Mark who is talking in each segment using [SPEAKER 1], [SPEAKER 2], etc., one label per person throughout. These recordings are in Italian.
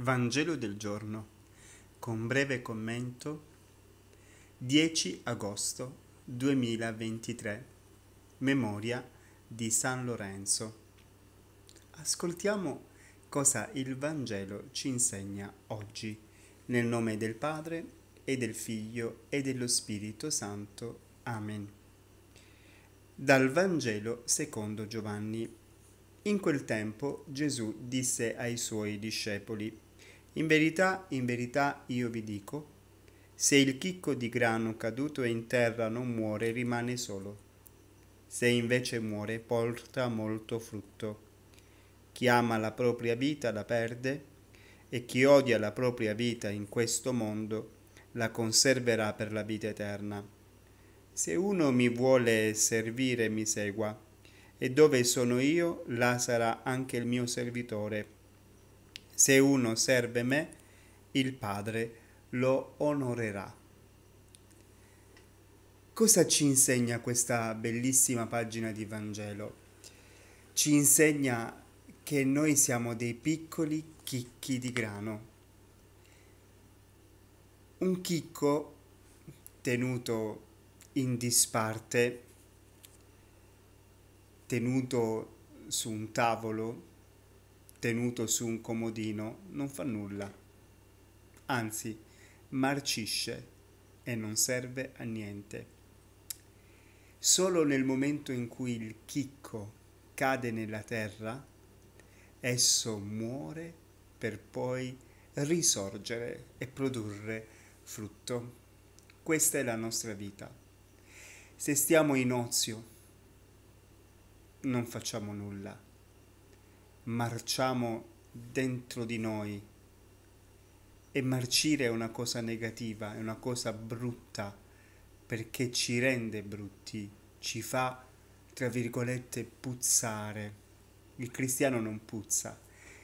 [SPEAKER 1] Vangelo del giorno, con breve commento, 10 agosto 2023, memoria di San Lorenzo. Ascoltiamo cosa il Vangelo ci insegna oggi, nel nome del Padre e del Figlio e dello Spirito Santo. Amen. Dal Vangelo secondo Giovanni. In quel tempo Gesù disse ai suoi discepoli, in verità, in verità io vi dico, se il chicco di grano caduto in terra non muore, rimane solo. Se invece muore, porta molto frutto. Chi ama la propria vita la perde e chi odia la propria vita in questo mondo la conserverà per la vita eterna. Se uno mi vuole servire, mi segua, e dove sono io, là sarà anche il mio servitore se uno serve me, il Padre lo onorerà. Cosa ci insegna questa bellissima pagina di Vangelo? Ci insegna che noi siamo dei piccoli chicchi di grano. Un chicco tenuto in disparte, tenuto su un tavolo, tenuto su un comodino, non fa nulla. Anzi, marcisce e non serve a niente. Solo nel momento in cui il chicco cade nella terra, esso muore per poi risorgere e produrre frutto. Questa è la nostra vita. Se stiamo in ozio, non facciamo nulla marciamo dentro di noi e marcire è una cosa negativa, è una cosa brutta perché ci rende brutti, ci fa, tra virgolette, puzzare. Il cristiano non puzza,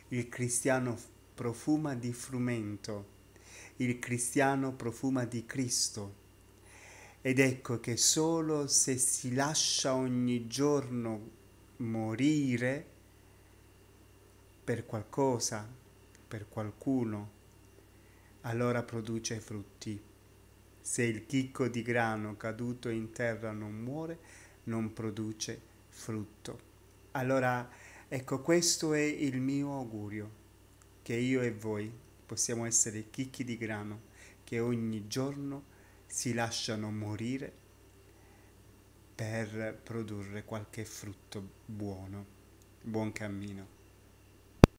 [SPEAKER 1] il cristiano profuma di frumento, il cristiano profuma di Cristo. Ed ecco che solo se si lascia ogni giorno morire, per qualcosa, per qualcuno, allora produce frutti. Se il chicco di grano caduto in terra non muore, non produce frutto. Allora, ecco, questo è il mio augurio, che io e voi possiamo essere chicchi di grano che ogni giorno si lasciano morire per produrre qualche frutto buono. Buon cammino.